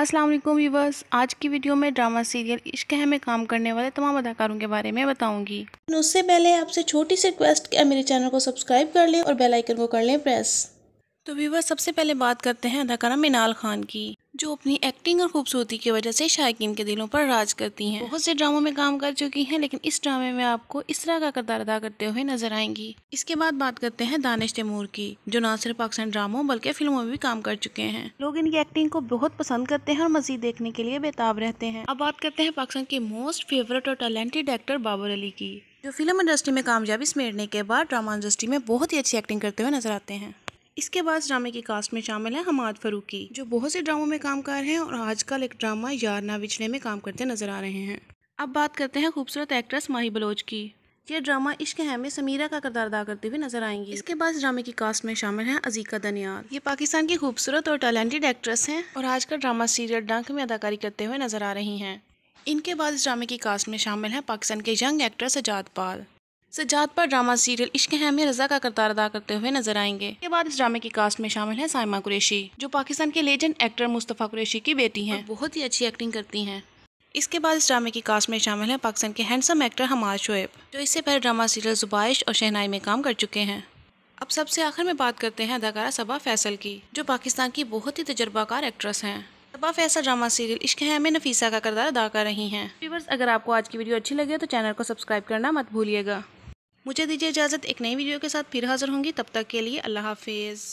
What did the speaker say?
अस्सलाम वालेकुम व्यूवर्स आज की वीडियो में ड्रामा सीरियल इश्क है में काम करने वाले तमाम अदाकारों के बारे में बताऊंगी उससे पहले आपसे छोटी सी रिक्वेस्ट कि मेरे चैनल को सब्सक्राइब कर लें और बेल आइकन को कर लें प्रेस तो व्यूवर सबसे पहले बात करते हैं अदाकारा मिनाल खान की जो अपनी एक्टिंग और खूबसूरती की वजह से शायकीन के दिलों पर राज करती हैं बहुत से ड्रामों में काम कर चुकी हैं लेकिन इस ड्रामे में आपको इस तरह का करदार अदा करते हुए नजर आएंगी इसके बाद बात करते हैं दानिश तैमूर की जो न सिर्फ पाकिस्तान ड्रामों बल्कि फिल्मों में भी काम कर चुके हैं लोग इनकी एक्टिंग को बहुत पसंद करते हैं और मजीद देखने के लिए बेताब रहते हैं अब बात करते हैं पाकिस्तान के मोस्ट फेवरेट और टैलेंटेड एक्टर बाबर अली की जो फिल्म इंडस्ट्री में कामयाबी समेटने के बाद ड्रामा इंडस्ट्री में बहुत ही अच्छी एक्टिंग करते हुए नजर आते हैं इसके बाद ड्रामे की कास्ट में शामिल है हमाद फरूकी जो बहुत से ड्रामों में काम रहे हैं और आजकल एक ड्रामा यार ना बिछड़े में काम करते नजर आ रहे हैं अब बात करते हैं खूबसूरत एक्ट्रेस माही बलोच की यह ड्रामा इश्क है में समीरा का किरदार अदा करते हुए नजर आएंगी इसके बाद ड्रामे की कास्ट में शामिल हैं अजीका दनियाल ये पाकिस्तान की खूबसूरत और टैलेंटेड एक्ट्रेस हैं और आज का ड्रामा सीरियल डंक में अदाकारी करते हुए नजर आ रही हैं इनके बाद इस ड्रामे की कास्ट में शामिल हैं पाकिस्तान के यंग एक्ट्रेस अजात पाल सजाद पर ड्रामा सीरियल इश्क है में रजा का करतार अदा करते हुए नजर आएंगे के बाद इस ड्रामे की कास्ट में शामिल है साइमा कुरेशी जो पाकिस्तान के लेजेंड एक्टर मुस्तफ़ा कुरेशी की बेटी हैं बहुत ही अच्छी एक्टिंग करती हैं इसके बाद इस ड्रामे की कास्ट में शामिल है पाकिस्तान के हैंडसम एक्टर हमार शोएब जो इससे पहले ड्रामा सीरियल जुबाइश और शहनाई में काम कर चुके हैं अब सबसे आखिर में बात करते हैं अदाकारा सबा फैसल की जो पाकिस्तान की बहुत ही तजर्बाकार एक्ट्रेस हैं सबा फैसल ड्रामा सीरियल इश्क है में नफीसा का करदार अदा कर रही हैं व्यूवर्स अगर आपको आज की वीडियो अच्छी लगे तो चैनल को सब्सक्राइब करना मत भूलिएगा मुझे दीजिए इजाज़त एक नई वीडियो के साथ फिर हाज़िर होंगी तब तक के लिए अल्लाह हाफिज़